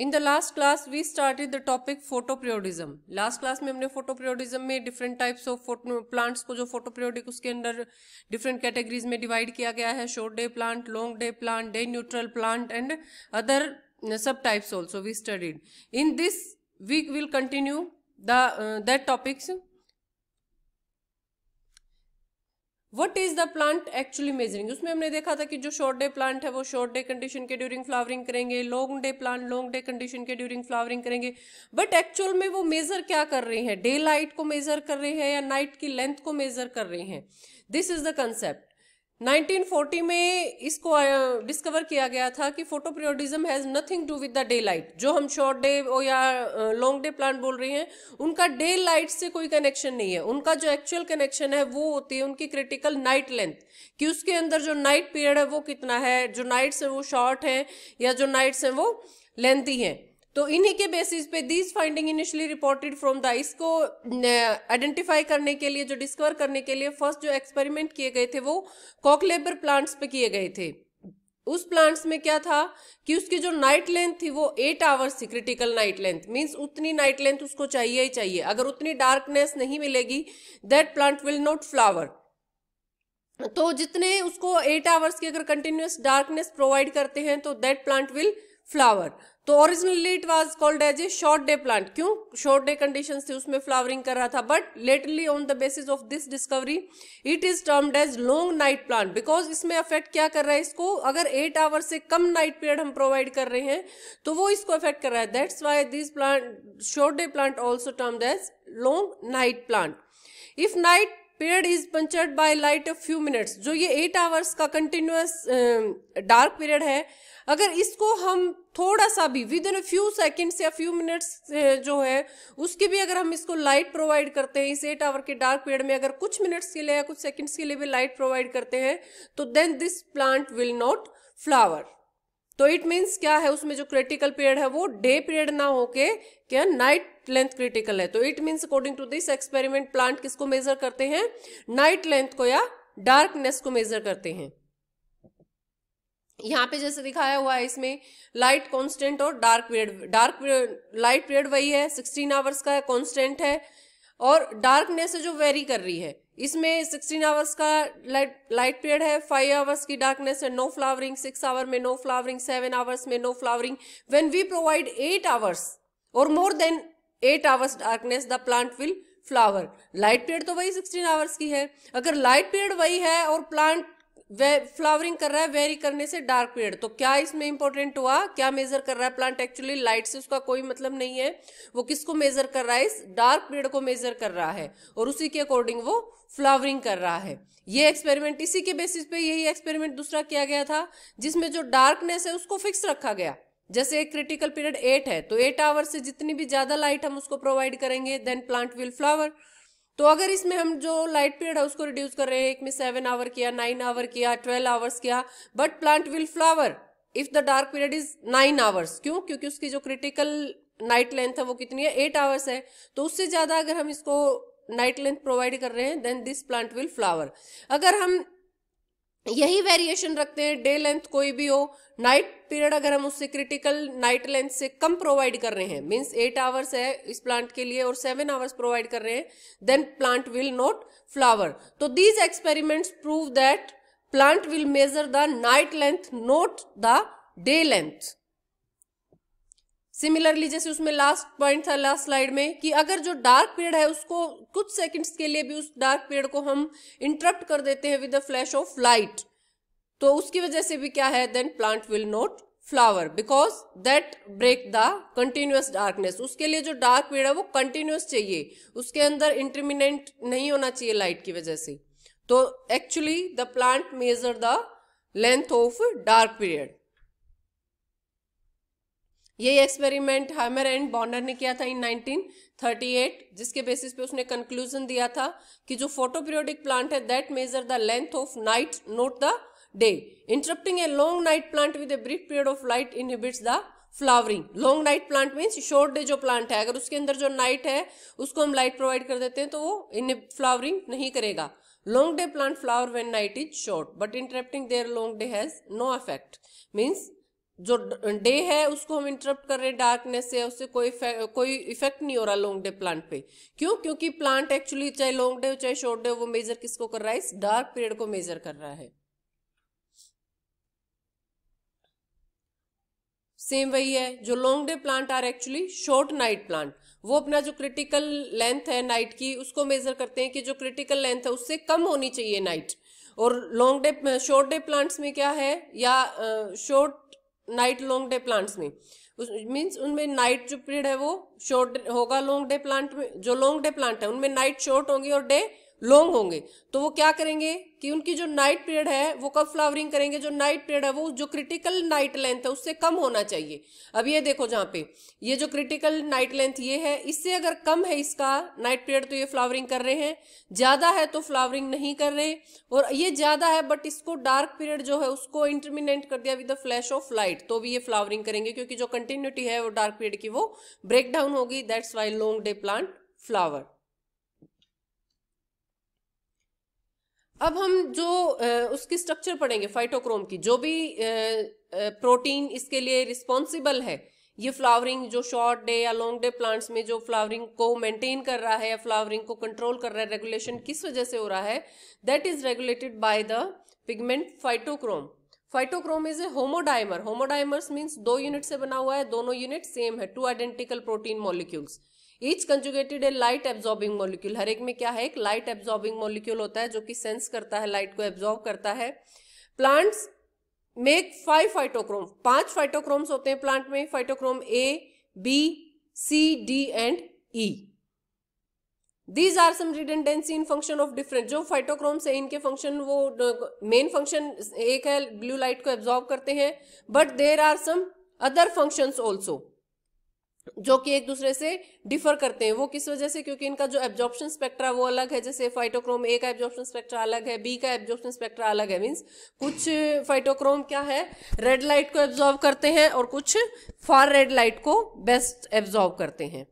In the last class we started the topic photoperiodism last class में हमने फोटोप्रियोडिज्म में different types of plants को जो फोटोप्रियोडिक उसके अंदर डिफरेंट कैटेगरीज में डिवाइड किया गया है short day plant long day plant day neutral plant and other subtypes also we studied in this week will continue that topics what is the plant actually measuring उसमें हमने देखा था कि जो शॉर्ट डे प्लांट है वो short day condition के during flowering करेंगे long day plant long day condition के ड्यूरिंग फ्लावरिंग करेंगे बट एक्चुअल में वो मेजर क्या कर रहे हैं डे लाइट को मेजर कर रहे हैं या नाइट की लेंथ को मेजर कर रहे हैं दिस इज द कंसेप्ट 1940 में इसको डिस्कवर किया गया था कि photoperiodism has nothing to with the day light जो हम शॉर्ट डे या लॉन्ग डे प्लान बोल रहे हैं उनका डे लाइट से कोई कनेक्शन नहीं है उनका जो एक्चुअल कनेक्शन है वो होती है उनकी क्रिटिकल नाइट लेंथ कि उसके अंदर जो नाइट पीरियड है वो कितना है जो नाइट्स हैं वो शॉर्ट है या जो नाइट्स हैं वो लेंथी हैं तो इन्हीं के बेसिस पे these finding initially reported from the इसको आइडेंटिफाई करने के लिए जो डिस्कवर करने के लिए फर्स्ट जो एक्सपेरिमेंट किए गए थे वो कॉकलेबर प्लांट्स पे किए गए थे उस प्लांट्स में क्या था कि उसकी जो नाइट लेंथ थी वो एट आवर्स थी क्रिटिकल नाइट लेंथ मींस उतनी नाइट लेंथ उसको चाहिए ही चाहिए अगर उतनी डार्कनेस नहीं मिलेगी that plant will not flower तो जितने उसको एट आवर्स की अगर कंटिन्यूस डार्कनेस प्रोवाइड करते हैं तो दैट प्लांट विल फ्लावर तो originally it was called as a short day plant क्यों शॉर्ट डे कंडीशन थी उसमें फ्लावरिंग कर रहा था but lately on the basis of this discovery it is termed as long night plant because इसमें affect क्या कर रहा है इसको अगर एट आवर से कम नाइट पीरियड हम प्रोवाइड कर रहे हैं तो वो इसको अफेक्ट कर रहा है that's why this plant short day plant also termed as long night plant if night period is punctured by light of few minutes जो ये एट आवर्स का कंटिन्यूस डार्क पीरियड है अगर इसको हम थोड़ा सा भी विद इन फ्यू सेकेंड्स या फ्यू मिनट्स जो है उसकी भी अगर हम इसको लाइट प्रोवाइड करते हैं इस एट आवर के डार्क पीरियड में अगर कुछ मिनट्स के लिए या कुछ सेकेंड्स के लिए भी लाइट प्रोवाइड करते हैं तो then this plant will not flower तो इट मीन्स क्या है उसमें जो क्रिटिकल पीरियड है वो डे पीरियड ना होके क्या नाइट लेंथ क्रिटिकल है तो it means according to this experiment plant किसको मेजर करते हैं नाइट लेंथ को या डार्कनेस को मेजर करते हैं यहाँ पे जैसे दिखाया हुआ है इसमें लाइट कांस्टेंट और dark period dark light period वही है सिक्सटीन आवर्स का है कांस्टेंट है और डार्कनेस जो वेरी कर रही है इसमें सिक्सटीन आवर्स का लाइट लाइट पीरियड है फाइव आवर्स की डार्कनेस है नो फ्लावरिंग सिक्स आवर में नो फ्लावरिंग सेवन आवर्स में no flowering when we provide eight hours और more than eight hours darkness the plant will flower light period तो वही sixteen hours की है अगर लाइट पीरियड वही है और प्लांट वे फ्लावरिंग कर रहा है वेरी करने से डार्क पीरियड तो क्या इसमें इंपॉर्टेंट हुआ क्या मेजर कर रहा है प्लांट एक्चुअली लाइट से उसका कोई मतलब नहीं है वो किसको मेजर कर रहा है इस डार्क पीरियड को मेजर कर रहा है और उसी के अकॉर्डिंग वो फ्लावरिंग कर रहा है ये एक्सपेरिमेंट इसी के बेसिस पे यही एक्सपेरिमेंट दूसरा किया गया था जिसमें जो डार्कनेस है उसको फिक्स रखा गया जैसे एक क्रिटिकल पीरियड एट है तो एट आवर से जितनी भी ज्यादा लाइट हम उसको प्रोवाइड करेंगे देन प्लांट विल फ्लावर तो अगर इसमें हम जो लाइट पीरियड है उसको रिड्यूस कर रहे हैं एक में सेवन आवर किया नाइन आवर किया ट्वेल्व आवर्स किया but plant will flower if the dark period is nine hours क्यों क्योंकि उसकी जो क्रिटिकल नाइट लेंथ है वो कितनी है एट आवर्स है तो उससे ज्यादा अगर हम इसको नाइट लेंथ प्रोवाइड कर रहे हैं then this plant will flower अगर हम यही वेरिएशन रखते हैं डे लेंथ कोई भी हो नाइट पीरियड अगर हम उससे क्रिटिकल नाइट लेंथ से कम प्रोवाइड कर रहे हैं मीन्स एट आवर्स है इस प्लांट के लिए और सेवन आवर्स प्रोवाइड कर रहे हैं then plant will not flower तो these experiments prove that plant will measure the night length not the day length similarly जैसे उसमें लास्ट पॉइंट था लास्ट स्लाइड में कि अगर जो डार्क पीरियड है उसको कुछ सेकंड्स के लिए भी उस डार्क पीरियड को हम इंटरप्ट कर देते हैं with a flash of light तो उसकी वजह से भी क्या है then plant will not flower because that break the continuous darkness उसके लिए जो डार्क पीरियड है वो कंटिन्यूस चाहिए उसके अंदर इंटरमिनेंट नहीं होना चाहिए लाइट की वजह से तो actually the plant measure the length of dark period ये एक्सपेरिमेंट हैमर एंड बॉन्डर ने किया था इन 1938 जिसके बेसिस पे उसने कंक्लूजन दिया था कि जो फोटो पीरियोडिक प्लांट है that measure the length of night not the day interrupting a long night plant with a brief period of light inhibits the flowering long night plant means short day जो plant है अगर उसके अंदर जो night है उसको हम light provide कर देते हैं तो वो इन फ्लावरिंग नहीं करेगा long day plant flower when night is short but interrupting their long day has no affect means जो डे है उसको हम इंटरप्ट कर रहे हैं डार्कनेस से उससे कोई कोई इफेक्ट नहीं हो रहा लॉन्ग डे प्लांट पे क्यों क्योंकि प्लांट एक्चुअली चाहे लॉन्ग डे हो चाहे शॉर्ट डे हो वो मेजर किसको कर रहा है इस डार्क पीरियड को मेजर कर रहा है सेम वही है जो long day plant are actually short night plant वो अपना जो क्रिटिकल लेंथ है नाइट की उसको मेजर करते हैं कि जो क्रिटिकल लेंथ है उससे कम होनी चाहिए नाइट और long day short day plants में क्या है या short night long day plants में उस मीन्स उनमें नाइट जो पीरियड है वो शॉर्ट होगा लॉन्ग डे प्लांट में जो लॉन्ग डे प्लांट है उनमें नाइट शॉर्ट होंगी और डे लॉन्ग होंगे तो वो क्या करेंगे कि उनकी जो नाइट पीरियड है वो कब फ्लावरिंग करेंगे जो नाइट पीरियड है वो जो क्रिटिकल नाइट लेंथ है उससे कम होना चाहिए अब ये देखो जहाँ पे ये जो क्रिटिकल नाइट लेंथ ये है इससे अगर कम है इसका नाइट पीरियड तो ये फ्लावरिंग कर रहे हैं ज़्यादा है तो फ्लावरिंग नहीं कर रहे और ये ज़्यादा है बट इसको डार्क पीरियड जो है उसको इंटरमीनेंट कर दिया with the flash of light तो भी ये फ्लावरिंग करेंगे क्योंकि जो कंटिन्यूटी है वो डार्क पीरियड की वो ब्रेक डाउन होगी that's why long day plant flower अब हम जो उसकी स्ट्रक्चर पढ़ेंगे फाइटोक्रोम की जो भी प्रोटीन इसके लिए रिस्पॉन्सिबल है ये फ्लावरिंग जो शॉर्ट डे या लॉन्ग डे प्लांट्स में जो फ्लावरिंग को मेंटेन कर रहा है या फ्लावरिंग को कंट्रोल कर रहा है रेगुलेशन किस वजह से हो रहा है that is regulated by the pigment phytochrome phytochrome is a homodimer homodimers means दो यूनिट से बना हुआ है दोनों यूनिट सेम है two identical protein molecules each conjugated a light absorbing molecule हर एक में क्या है एक लाइट एब्जॉर्बिंग मॉलिक्यूल होता है जो कि सेंस करता है लाइट को एब्जॉर्ब करता है प्लांट्स मेक फाइव फाइटोक्रोम पांच फाइटोक्रोम्स होते हैं प्लांट में phytochrome A B C D and E these are some redundancy in function of different जो फाइटोक्रोम्स है इनके फंक्शन वो मेन फंक्शन एक है ब्लू लाइट को एब्जॉर्ब करते हैं but there are some other functions also जो कि एक दूसरे से डिफर करते हैं वो किस वजह से क्योंकि इनका जो एब्जॉर्प्शन स्पेक्ट्रा वो अलग है जैसे फाइटोक्रोम ए का एब्जॉर्प्शन स्पेक्ट्रा अलग है बी का एब्जॉर्प्शन स्पेक्ट्रा अलग है मीन्स कुछ फाइटोक्रोम क्या है रेड लाइट को एब्जॉर्व करते हैं और कुछ फार रेड लाइट को बेस्ट एब्जॉर्व करते हैं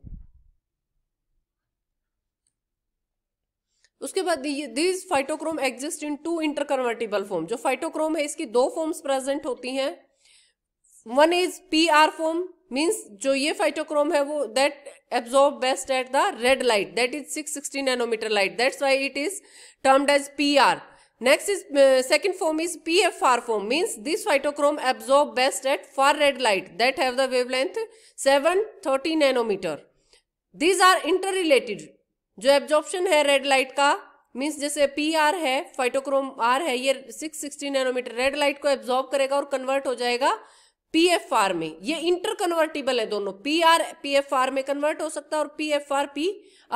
उसके बाद these phytochrome exist in two interconvertible form जो फाइटोक्रोम है इसकी दो फॉर्म्स प्रेजेंट होती हैं one is P R form means जो ये फाइटोक्रोम है वो that absorb best at the red light that is six sixty nanometer light that's why it is termed as P R next is second form is P F R form means this phytochrome absorb best at far red light that have the wavelength seven thirty 730 these are interrelated जो absorption है red light का means जैसे P R है phytochrome R है ये six sixty nanometer red light को absorb करेगा और कन्वर्ट हो जाएगा पी एफ आर में ये इंटर कन्वर्टेबल है दोनों P R P F R में कन्वर्ट हो सकता है और P F R P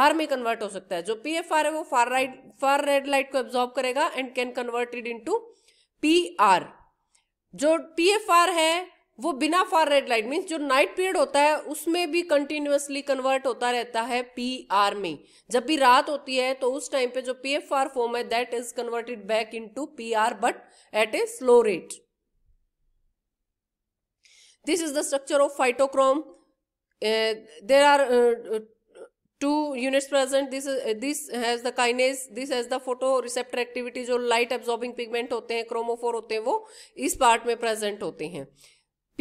R में कन्वर्ट हो सकता है जो पी एफ आर है वो far right far red light को एब्जॉर्ब करेगा and can converted to P R जो पी एफ आर है वो बिना फार रेड लाइट मीन्स जो नाइट पीरियड होता है उसमें भी कंटिन्यूसली कन्वर्ट होता रहता है पी आर में जब भी रात होती है तो उस टाइम पे जो पी एफ आर फॉर्म है that is converted back into P R but at a slow rate This is the structure of phytochrome. Uh, there are uh, two units present. This is, uh, this has the kinase. This has the photoreceptor activity jo light absorbing pigment hote hain chromophore hote hain wo is part mein present hote hain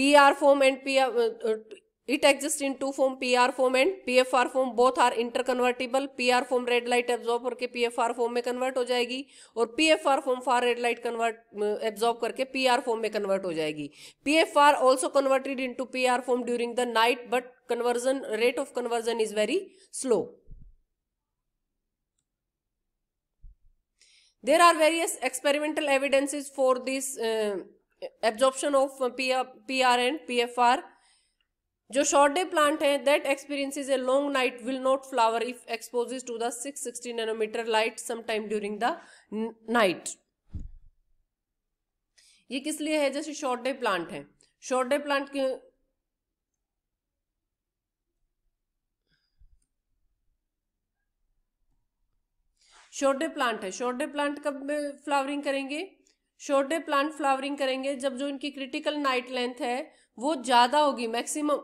pr form and pr uh, uh, It exists in two form PR form and PFR form both are interconvertible PR form red light absorb करके PFR form में convert हो जाएगी और PFR form far red light convert absorb करके PR form में convert हो जाएगी PFR also converted into PR form during the night but conversion rate of conversion is very slow. There are various experimental evidences for this uh, absorption of PR, PR and PFR. जो short day plant है that experience is a long night will not flower if expose to the 660 nanometer light sometime during the night ये किस लिए है जैसे short day plant है short day plant के short day plant है short day plant कब flowering करेंगे शॉर्ट डे प्लांट फ्लावरिंग करेंगे जब जो इनकी क्रिटिकल नाइट लेंथ है वो ज़्यादा होगी मैक्सिमम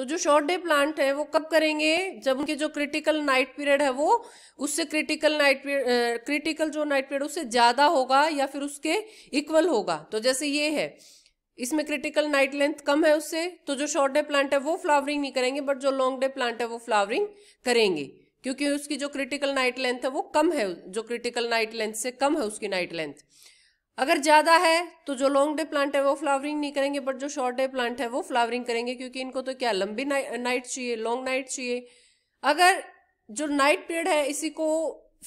तो जो शॉर्ट डे प्लांट है वो कब करेंगे जब उनके जो क्रिटिकल नाइट पीरियड है वो उससे क्रिटिकल नाइट पीरियड क्रिटिकल जो नाइट पीरियड उससे ज़्यादा होगा या फिर उसके इक्वल होगा तो जैसे ये है इसमें क्रिटिकल नाइट लेंथ कम है उससे तो जो शॉर्ट डे प्लांट है वो फ्लावरिंग नहीं करेंगे बट जो लॉन्ग डे प्लांट है वो फ्लावरिंग करेंगे क्योंकि उसकी जो क्रिटिकल नाइट लेंथ है वो कम है जो क्रिटिकल नाइट लेंथ से कम है उसकी नाइट लेंथ अगर ज़्यादा है तो जो लॉन्ग डे प्लांट है वो फ्लावरिंग नहीं करेंगे बट जो शॉर्ट डे प्लांट है वो फ्लावरिंग करेंगे क्योंकि इनको तो क्या लंबी नाइट चाहिए लॉन्ग नाइट चाहिए अगर जो नाइट पीरियड है इसी को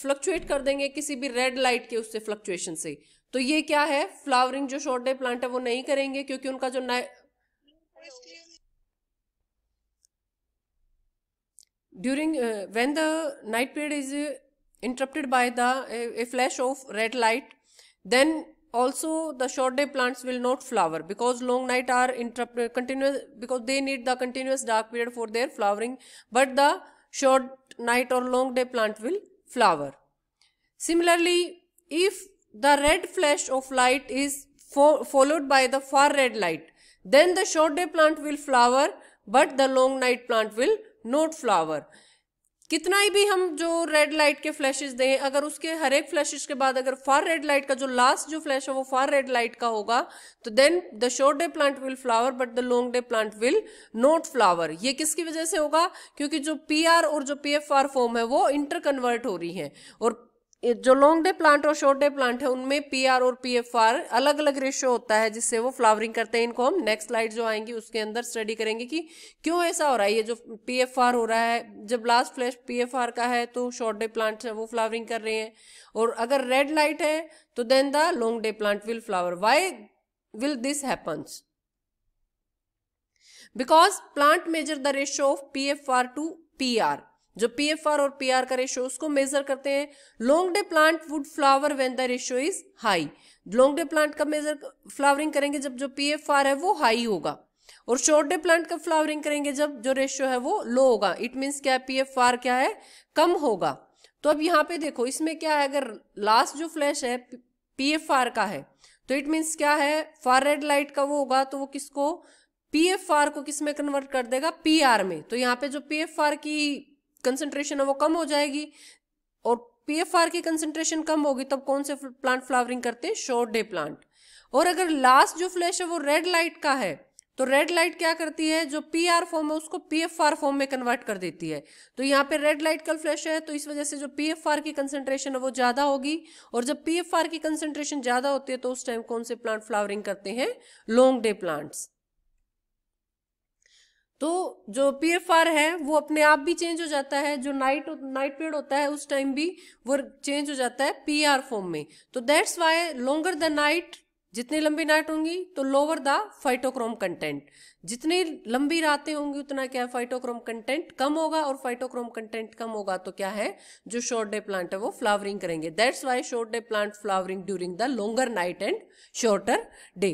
फ्लक्चुएट कर देंगे किसी भी रेड लाइट के उससे फ्लक्चुएशन से तो ये क्या है फ्लावरिंग जो शॉर्ट डे प्लांट है वो नहीं करेंगे क्योंकि उनका जो night during uh, the night period is interrupted by the by the a, a flash also the short day plants will not flower because long night are uh, continuous because they need the continuous dark period for their flowering but the short night or long day plant will flower similarly if the red flash of light is fo followed by the far red light then the short day plant will flower but the long night plant will not flower कितना ही भी हम जो red light के flashes दें अगर उसके हर एक flashes के बाद अगर फार रेड लाइट का जो लास्ट जो फ्लैश है वो फार रेड लाइट का होगा तो then the short day plant will flower but the long day plant will not flower ये किसकी वजह से होगा क्योंकि जो पीआर और जो पीएफआर फॉर्म है वो इंटर कन्वर्ट हो रही है और जो लॉन्ग डे प्लांट और शॉर्ट डे प्लांट है उनमें पी आर और पी एफ आर अलग अलग रेशो होता है जिससे वो फ्लावरिंग करते हैं इनको हम नेक्स्ट स्लाइड जो आएंगी उसके अंदर स्टडी करेंगे कि क्यों ऐसा हो रहा है ये जो पी एफ आर हो रहा है जब last flash P F R का है तो शॉर्ट डे प्लांट है वो फ्लावरिंग कर रहे हैं और अगर रेड लाइट है तो then the long day plant will flower why will this happens because plant measure the ratio of P F R to P R जो पी एफ आर और पी आर का रेशो उसको measure करते हैं long day plant would flower when the ratio is high long day plant का major flowering करेंगे जब जो पी एफ आर है वो हाई होगा और शॉर्ट डे प्लांट का फ्लावरिंग करेंगे जब जो रेशियो है वो लो होगा इट मीन्स क्या है पी एफ आर क्या है कम होगा तो अब यहाँ पे देखो इसमें क्या है अगर लास्ट जो फ्लैश है पी एफ आर का है तो इट मीन्स क्या है फार रेड लाइट का वो होगा तो वो किसको पी एफ आर को किसमें कन्वर्ट कर देगा पी आर में तो यहाँ पे जो पी एफ आर की कंसनट्रेशन है वो कम हो जाएगी और पीएफआर की कंसनट्रेशन कम होगी तब कौन से प्लांट फ्लावरिंग करते हैं शॉर्ट डे प्लांट और अगर लास्ट जो फ्लैश है वो रेड लाइट का है तो रेड लाइट क्या करती है जो पी आर फॉर्म है उसको पी एफ आर फॉर्म में कन्वर्ट कर देती है तो यहाँ पे रेड लाइट का फ्लैश है तो इस वजह से जो पी एफ आर की कंसनट्रेशन है वो ज़्यादा होगी और जब पी एफ आर की कंसनट्रेशन ज़्यादा होती है तो उस टाइम कौन से प्लांट फ्लावरिंग करते हैं लॉन्ग डे प्लांट्स तो जो पी एफ आर है वो अपने आप भी चेंज हो जाता है जो नाइट नाइट पीरियड होता है उस टाइम भी वो चेंज हो जाता है पी आर फॉर्म में तो that's why longer the night जितनी लंबी नाइट होंगी तो लोअर द फाइटोक्रोम कंटेंट जितनी लंबी रातें होंगी उतना क्या है फाइटोक्रोम कंटेंट कम होगा और फाइटोक्रोम कंटेंट कम होगा तो क्या है जो शॉर्ट डे प्लांट है वो फ्लावरिंग करेंगे that's why short day plant flowering during the longer night and shorter day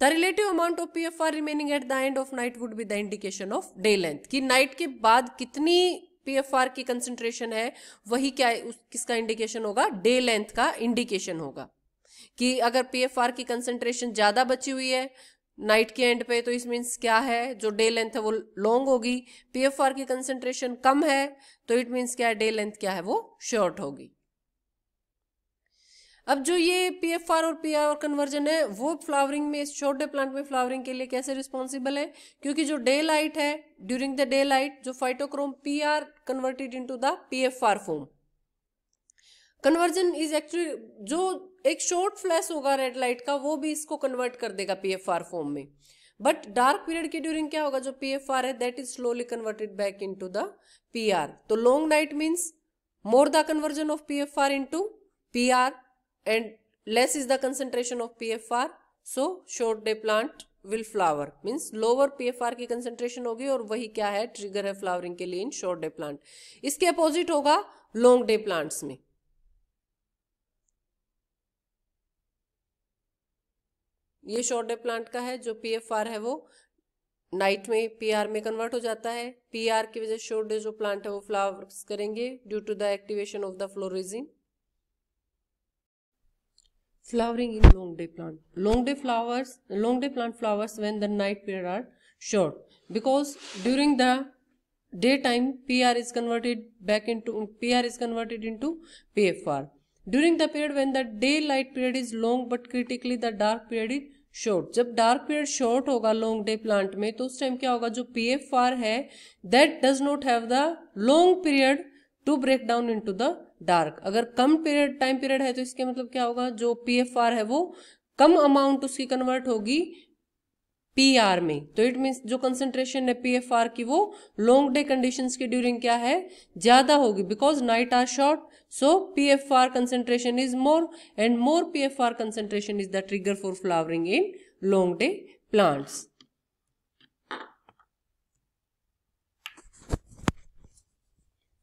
the relative amount of P F R remaining at the end of night would be the indication of day length कि night के बाद कितनी P F R की concentration है वही क्या है? उस, किसका इंडिकेशन होगा डे लेंथ का इंडिकेशन होगा कि अगर पी एफ आर की कंसेंट्रेशन ज्यादा बची हुई है नाइट के एंड पे तो इस मीन्स क्या है जो डे लेंथ है वो लॉन्ग होगी पी एफ आर की कंसेंट्रेशन कम है तो इट मीन्स क्या है डे लेंथ क्या है वो शॉर्ट होगी अब जो ये पी एफ आर और पी आई और कन्वर्जन है वो फ्लावरिंग में इस छोटे प्लांट में फ्लावरिंग के लिए कैसे रिस्पॉन्सिबल है क्योंकि जो डे लाइट है ड्यूरिंग द डे लाइट जो phytochrome P R converted to the P F R form conversion is actually जो एक शॉर्ट फ्लैश होगा रेड लाइट का वो भी इसको कन्वर्ट कर देगा पी एफ आर फॉर्म में बट डार्क पीरियड के ड्यूरिंग क्या होगा जो पी एफ आर है that is slowly converted back to the P R तो long night means more the conversion of P F R into P R and less is the concentration of PFR so short day plant will flower means lower PFR की concentration होगी और वही क्या है trigger है flowering के लिए in short day plant इसके opposite होगा long day plants में ये शॉर्ट डे प्लांट का है जो पीएफआर है वो नाइट में पीआर में कन्वर्ट हो जाता है पीआर की वजह शॉर्ट डे जो प्लांट है वो फ्लावर्स करेंगे due to the activation of the florigen flowering in long day plant long day flowers long day plant flowers when the night period are short because during the day time pr is converted back into pr is converted into pfr during the period when the daylight period is long but critically the dark period is short जब dark period short होगा long day plant में तो उस time क्या होगा जो P F R है that does not have the long period to break down into the dark अगर कम पीरियड टाइम पीरियड है तो इसके मतलब क्या होगा जो पी एफ आर है वो कम अमाउंट उसकी कन्वर्ट होगी पी आर में तो इट मीन्स जो कंसेंट्रेशन है पी एफ आर की वो लॉन्ग डे कंडीशन की ड्यूरिंग क्या है ज्यादा होगी because night are short so P F R concentration is more and more P F R concentration is the trigger for flowering in long day plants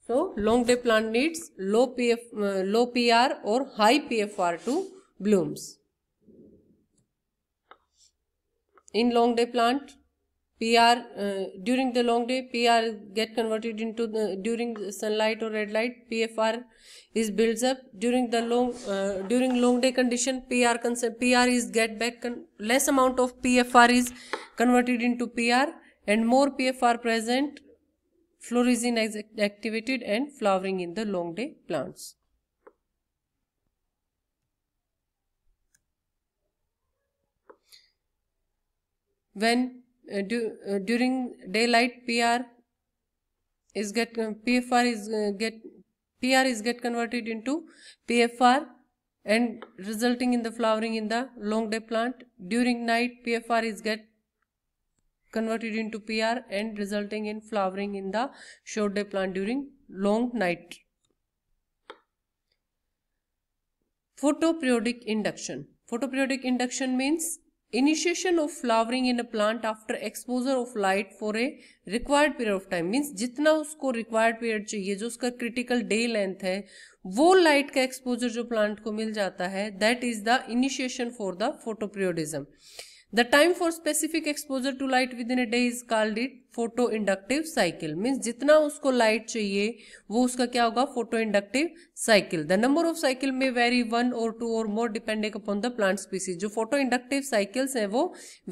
So long day plant needs low, PF, uh, low PR or high pfr to blooms. In long day plant, PR uh, during the long day PR get converted into the during sunlight or red light PFR is builds up during the long uh, during long day condition PR PR is get back less amount of PFR is converted into PR and more PFR present Flourishing is activated and flowering in the long day plants. When uh, do, uh, during daylight PR is get uh, PFR is uh, get PR is get converted into PFR and resulting in the flowering in the long day plant. During night PFR is get converted into PR and resulting in flowering in the short day plant during long night. Photoperiodic induction. Photoperiodic induction means initiation of flowering in a plant after exposure of light for a required period of time means जितना उसको required period चाहिए जो उसका critical day length है वो light का exposure जो plant को मिल जाता है that is the initiation for the photoperiodism The time for specific exposure to light within a day is called it photo inductive cycle. Means जितना उसको light चाहिए वो उसका क्या होगा photo inductive cycle. The number of cycle may vary one or two or more depending upon the plant species. जो photo inductive cycles हैं वो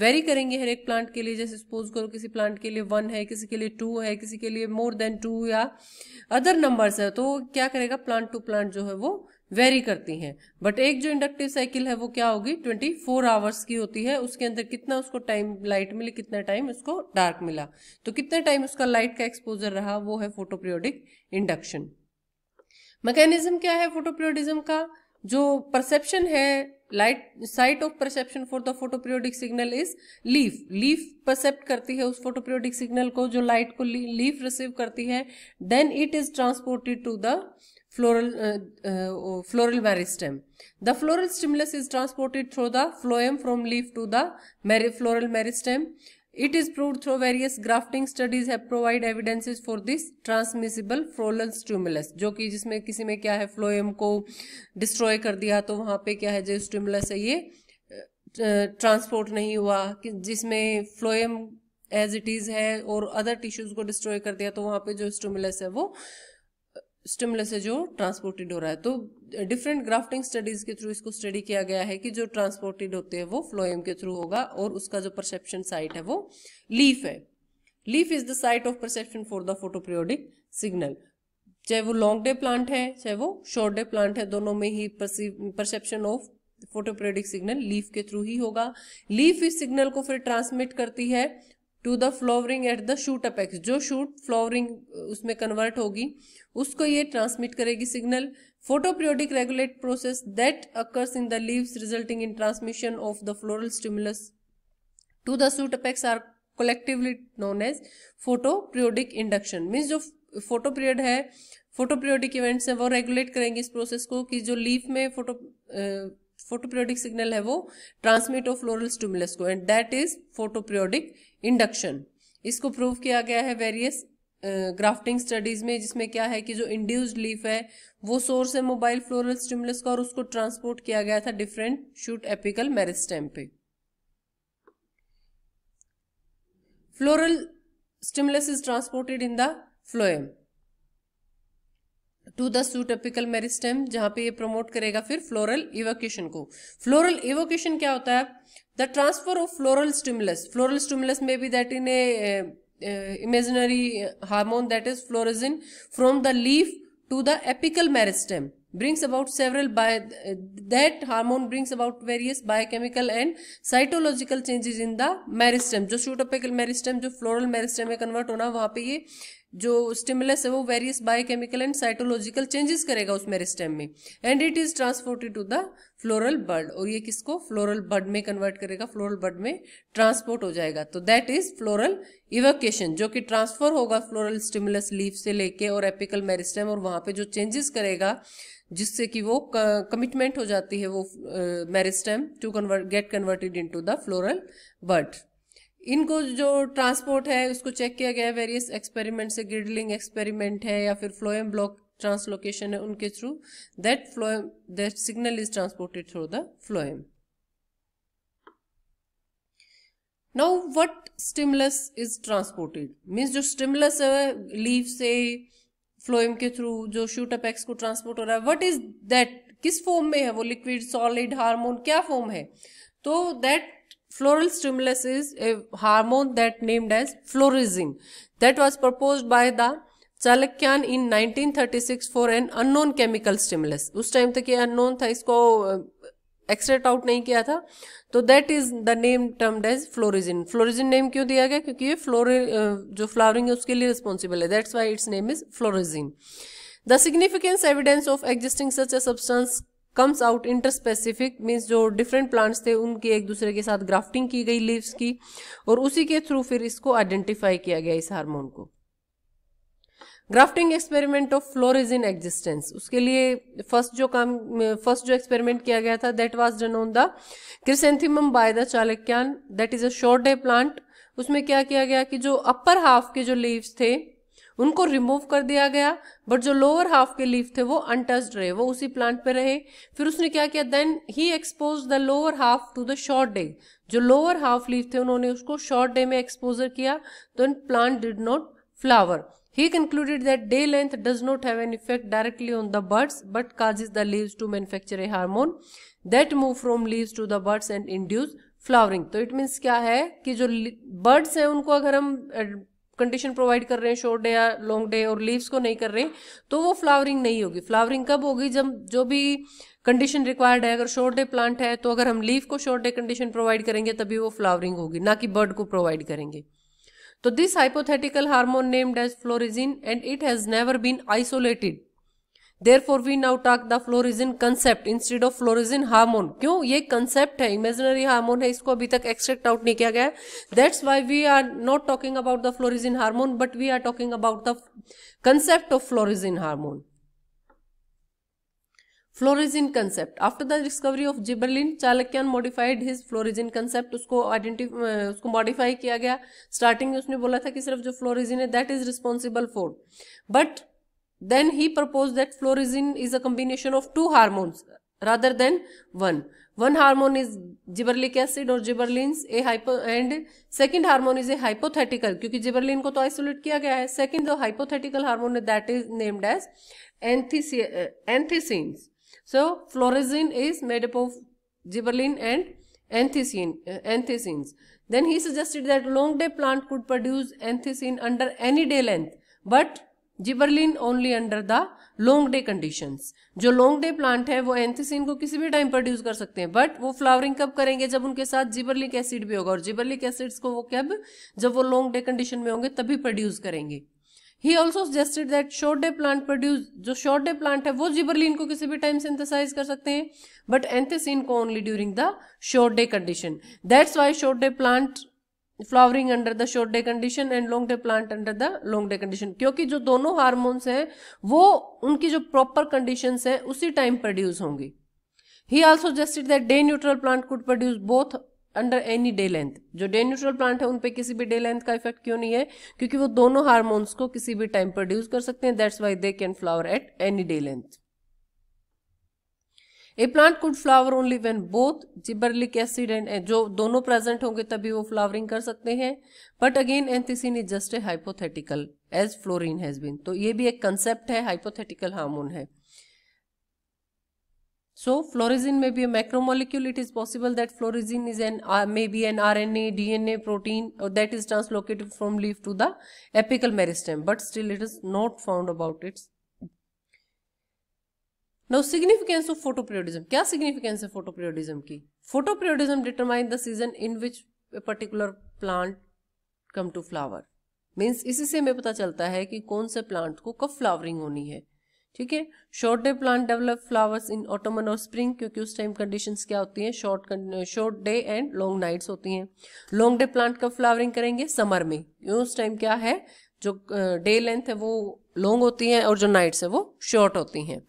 vary करेंगे हर एक plant के लिए जैसे suppose करो किसी plant के लिए one है किसी के लिए two है किसी के लिए more than two या other numbers है तो क्या करेगा plant to plant जो है वो वेरी करती हैं बट एक जो इंडक्टिव साइकिल है वो क्या होगी 24 आवर्स की होती है उसके अंदर कितना उसको टाइम लाइट मिली कितना टाइम उसको डार्क मिला तो कितना टाइम उसका लाइट का एक्सपोजर रहा वो है फोटोप्रियोडिक इंडक्शन मैकेनिज्म क्या है फोटोप्रियोडिज्म का जो परसेप्शन है light site of perception for the photoperiodic signal is leaf leaf percept करती है उस फोटोप्रियोडिक सिग्नल को जो लाइट को लीफ रिसीव करती है then it is transported to the floral uh, uh, floral meristem the floral stimulus is transported through the phloem from leaf to the mer floral meristem it is proved through various grafting studies have provide evidences for this transmissible floral stimulus जो कि जिसमें किसी में क्या है phloem को destroy कर दिया तो वहां पे क्या है जो स्टिमुलस है ये ट्रांसपोर्ट नहीं हुआ जिसमें फ्लोएम एज इट इज है और अदर टिश्यूज को डिस्ट्रॉय कर दिया तो वहां पे जो स्टिमुलस है वो स्टिमुलस है जो ट्रांसपोर्टेड हो रहा है तो डिफरेंट ग्राफ्टिंग स्टडीज के थ्रू इसको स्टडी किया गया है कि जो ट्रांसपोर्टेड होते हैं वो फ्लोएम के थ्रू होगा और उसका जो परसेप्शन साइट है वो लीफ है leaf is the site of perception for the photoperiodic signal चाहे वो लॉन्ग डे प्लांट है चाहे वो शॉर्ट डे प्लांट है दोनों में ही perception of photoperiodic signal leaf के थ्रू ही होगा लीफ इस सिग्नल को फिर ट्रांसमिट करती है to the flowering at the shoot apex जो शूट फ्लोवरिंग उसमें कन्वर्ट होगी उसको ये ट्रांसमिट करेगी signal photoperiodic regulate process that occurs in the leaves resulting in transmission of the floral stimulus to the shoot apex are collectively known as photoperiodic induction means जो photo period है photoperiodic events हैं वो regulate करेंगे इस process को कि जो leaf में फोटो फोटोप्रियोडिक सिग्नल है वो ट्रांसमिट ऑफ फ्लोरल स्टूमुलस को and that is photoperiodic induction इसको प्रूव किया गया है वेरियस ग्राफ्टिंग स्टडीज में जिसमें क्या है कि जो इंड्यूस्ड लीफ है वो सोर्स है मोबाइल फ्लोरल स्टिमुलस का और उसको ट्रांसपोर्ट किया गया था डिफरेंट शूट एपिकल मेरिस्टेम पे floral stimulus is transported in the phloem to the shoot apical meristem जहां पे ये प्रमोट करेगा फिर फ्लोरल इवोकेशन को फ्लोरल इवोकेशन क्या होता है the transfer of floral stimulus floral stimulus may be that in a imaginary hormone that is florigen from the leaf to the apical meristem brings about several by that hormone brings about various biochemical and cytological changes in the meristem जो shoot apical meristem जो floral meristem में convert होना वहां पे ये जो stimulus है वो various biochemical and cytological changes करेगा उस मेरिस्टेम में and it is transported to the floral bud और ये किसको फ्लोरल बर्ड में कन्वर्ट करेगा फ्लोरल बर्ड में ट्रांसपोर्ट हो जाएगा तो दैट इज फ्लोरल इवोकेशन जो कि ट्रांसफर होगा फ्लोरल स्टिमुलस लीव से लेके और एपिकल मेरिस्टेम और वहां पे जो चेंजेस करेगा जिससे कि वो कमिटमेंट हो जाती है वो meristem to convert get converted into the floral bud इनको जो ट्रांसपोर्ट है उसको चेक किया गया है वेरियस एक्सपेरिमेंट से गिडलिंग एक्सपेरिमेंट है या फिर फ्लोएम ब्लॉक ट्रांसलोकेशन है उनके through that phloem that signal is transported through the phloem now what stimulus is transported means जो स्टिमुलस है लीव से फ्लोएम के थ्रू जो शूट अप एक्स को ट्रांसपोर्ट हो रहा है वट इज दैट किस फॉर्म में है वो लिक्विड सॉलिड हार्मोन क्या फॉर्म है तो that Floral stimulus is a hormone that named as florism that was proposed by the Chailakhyan in 1936 for an unknown chemical stimulus उस टाइम तक ये अननोन था इसको एक्सट्रेट uh, आउट नहीं किया था तो that is the name termed as florigen florigen name क्यों दिया गया क्योंकि ये फ्लोरि uh, जो फ्लावरिंग है उसके लिए रिस्पॉन्सिबल है that's why its name is florigen the significance evidence of existing such a substance comes out interspecific means जो डिफरेंट प्लांट्स थे उनकी एक दूसरे के साथ ग्राफ्टिंग की गई लीव्स की और उसी के थ्रू फिर इसको आइडेंटिफाई किया गया इस हार्मोन को grafting experiment of florigen in existence उसके लिए फर्स्ट जो काम फर्स्ट जो एक्सपेरिमेंट किया गया था that was done on the chrysanthemum by the Chailakhyan that is a short day plant उसमें क्या किया गया कि जो अपर हाफ के जो लीव्स थे उनको रिमूव कर दिया गया बट जो लोअर हाफ के लीफ थे वो अनटस्ड रहे वो उसी प्लांट पे रहे फिर उसने क्या किया then he expose the lower half to the short day जो लोअर हाफ लीफ थे उन्होंने उसको शॉर्ट डे में एक्सपोजर किया तो in plant did not flower he concluded that day length does not have an effect directly on the buds but cause is the leaf to manufacture a hormone that move from leave to the buds and induce flowering तो it means क्या है कि जो birds हैं उनको अगर हम condition provide कर रहे हैं शॉर्ट डे या लॉन्ग डे और लीव्स को नहीं कर रहे तो वो फ्लावरिंग नहीं होगी फ्लावरिंग कब होगी जब जो भी कंडीशन रिक्वायर्ड है अगर शॉर्ट डे प्लांट है तो अगर हम लीव को शॉर्ट डे कंडीशन प्रोवाइड करेंगे तभी वो फ्लावरिंग होगी ना कि बर्ड को प्रोवाइड करेंगे तो this hypothetical hormone named as florigen and it has never been isolated therefore we now talk the florigen concept instead of florigen hormone क्यों ये कंसेप्ट है इमेजिनरी हार्मोन है इसको अभी तक एक्सट्रैक्ट आउट नहीं किया गया है that's why we are not talking about the florigen hormone but we are talking about the concept of florigen hormone florigen concept after the discovery of gibberellin Chailakhyan modified his florigen concept उसको identify उसको modify किया गया starting में उसने बोला था कि सिर्फ जो फ्लोरिजिन है that is responsible for but Then he proposed that fluorizine is a combination of two hormones rather than one. One hormone is gibberellic acid or gibberelins a hypo and second hormone is a hypothetical क्योंकि gibberelin ko to isolate kiya gaya hai. Second the hypothetical hormone that is named as anthocyanins. So fluorizine is made up of gibberlin and anthocyan, anthocyanins. Then he suggested that long day plant could produce anthocyan under any day length but gibberellin only under the long day condition जो long day plant है वो एंथिसिन को किसी भी time produce कर सकते हैं but वो फ्लावरिंग कब करेंगे जब उनके साथ जिबरलिक एसिड भी होगा और जिबरलिक एसिड्स को वो कब जब वो लॉन्ग डे कंडीशन में होंगे तभी प्रोड्यूस करेंगे he also suggested that short day plant produce जो शॉर्ट डे प्लांट है वो जिबरलिन को किसी भी टाइम सिंथेसाइज कर सकते हैं बट एंथेसिन को only during the short day condition that's why short day plant flowering under the short day condition and long day plant under the long day condition क्योंकि जो दोनों हार्मोन्स हैं वो उनकी जो प्रॉपर कंडीशन है उसी टाइम प्रोड्यूस होंगी he also suggested that day neutral plant could produce both under any day length जो डे न्यूट्रल प्लांट है उन पर किसी भी डे लेंथ का इफेक्ट क्यों नहीं है क्योंकि वो दोनों हार्मोन्स को किसी भी टाइम प्रोड्यूस कर सकते हैं that's why they can flower at any day length a plant could flower only when both gibberellic acid and जो दोनों प्रेजेंट होंगे तभी वो फ्लावरिंग कर सकते हैं but again anthesin is just a hypothetical as florigen has been तो ये भी एक कंसेप्ट है हाइपोथेटिकल हार्मोन है so florigen may be a macromolecule it is possible that florigen is an may be an R N A D N A protein that is translocated from leave to the apical meristem but still it is not found about its now significance of photoperiodism क्या significance है photoperiodism की photoperiodism determine the season in which a particular plant come to flower means इसी से हमें पता चलता है कि कौन से प्लांट को कब फ्लावरिंग होनी है ठीक है short day plant develop flowers in autumn और स्प्रिंग क्योंकि उस टाइम कंडीशंस क्या होती हैं short short day and long nights होती हैं लॉन्ग डे प्लांट कब फ्लावरिंग करेंगे समर में उस टाइम क्या है जो डे uh, लेंथ है वो लॉन्ग होती है और जो नाइट्स है वो शॉर्ट होती हैं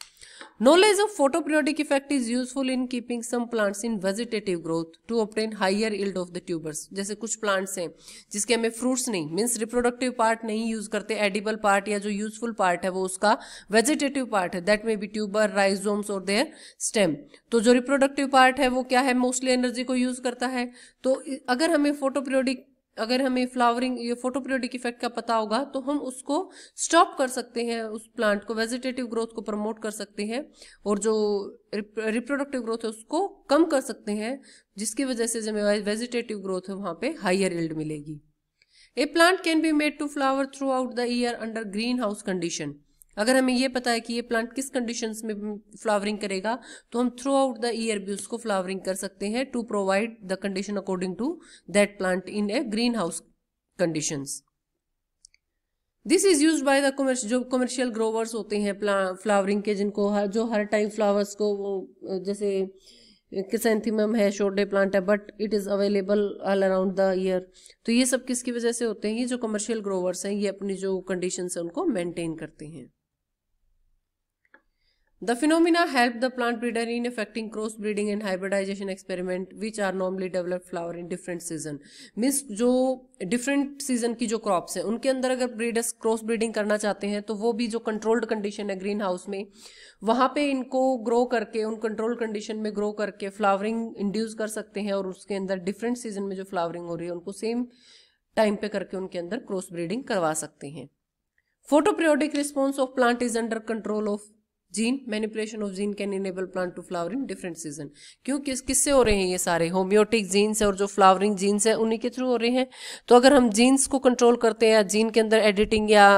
knowledge of photoperiodic effect is useful in keeping some plants in vegetative growth to obtain higher yield of the tubers जैसे कुछ प्लांट्स हैं जिसके हमें फ्रूट्स नहीं मीन्स रिप्रोडक्टिव पार्ट नहीं यूज करते एडिबल पार्ट या जो यूजफुल पार्ट है वो उसका वेजिटेटिव पार्ट है that may be tuber rhizomes और देयर स्टेम तो जो रिप्रोडक्टिव पार्ट है वो क्या है मोस्टली एनर्जी को यूज करता है तो अगर हमें फोटोपीरियोडिक अगर हमें फ्लावरिंग ये पीरियोडिक इफेक्ट का पता होगा तो हम उसको स्टॉप कर सकते हैं उस प्लांट को वेजिटेटिव ग्रोथ को प्रमोट कर सकते हैं और जो रिप्रोडक्टिव ग्रोथ है उसको कम कर सकते हैं जिसकी वजह से जो वेजिटेटिव ग्रोथ है वहाँ पे हाइयर इल्ड मिलेगी a plant can be made to flower throughout the year under greenhouse condition अगर हमें ये पता है कि ये प्लांट किस कंडीशंस में फ्लावरिंग करेगा तो हम थ्रू आउट द ईयर भी उसको फ्लावरिंग कर सकते हैं to provide the condition according to that plant in a greenhouse conditions this is use by the कमर्श जो कमर्शियल ग्रोवर्स होते हैं फ्लावरिंग के जिनको हर जो हर टाइम फ्लावर्स को वो जैसे किसेंथिमम है शोडे प्लांट है but it is available all around the year तो ये सब किसकी वजह से होते हैं ये जो कमर्शियल ग्रोवर्स हैं ये अपनी जो कंडीशन है उनको मेंटेन करते हैं the phenomena help the plant breeder in effecting cross breeding and hybridization experiment which are normally developed flower in different season. Means जो डिफरेंट सीजन की जो क्रॉप्स हैं उनके अंदर अगर ब्रीडर्स क्रॉस ब्रीडिंग करना चाहते हैं तो वो भी जो कंट्रोल्ड कंडीशन है ग्रीन हाउस में वहाँ पर इनको ग्रो करके उन कंट्रोल कंडीशन में ग्रो करके फ्लावरिंग इंड्यूस कर सकते हैं और उसके अंदर डिफरेंट सीजन में जो फ्लावरिंग हो रही है उनको सेम टाइम पे करके उनके अंदर क्रॉस ब्रीडिंग करवा सकते हैं photoperiodic response of plant is under control of gene manipulation of gene can enable plant to flower in different season क्यों किस किससे हो रहे हैं ये सारे होम्योटिक जीन्स है और जो फ्लावरिंग जीन्स है उन्हीं के थ्रू हो रहे हैं तो अगर हम जीन्स को कंट्रोल करते हैं या जीन के अंदर एडिटिंग या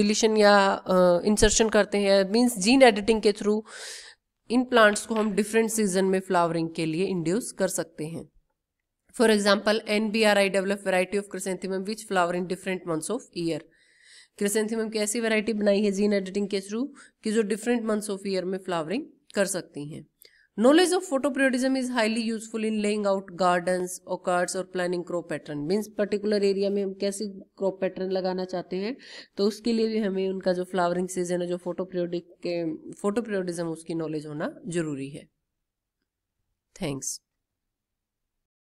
डिलीशन या इंसर्शन करते हैं मीन्स जीन एडिटिंग के थ्रू इन प्लांट्स को हम डिफरेंट सीजन में फ्लावरिंग के लिए इंड्यूस कर सकते हैं for example N B R I develop variety of chrysanthemum which flower in different months of year chrysanthemum की ऐसी वैरायटी बनाई है जीन एडिटिंग के थ्रू कि जो डिफरेंट मंथ्स ऑफ ईयर में फ्लावरिंग कर सकती हैं knowledge of photo photoperiodism is highly useful in laying out gardens orchards और planning crop pattern means particular area में हम कैसे क्रॉप पैटर्न लगाना चाहते हैं तो उसके लिए भी हमें उनका जो फ्लावरिंग सीजन है जो फोटो फोटोप्रियोडिक के फोटोप्रियोडिज्म उसकी नॉलेज होना जरूरी है थैंक्स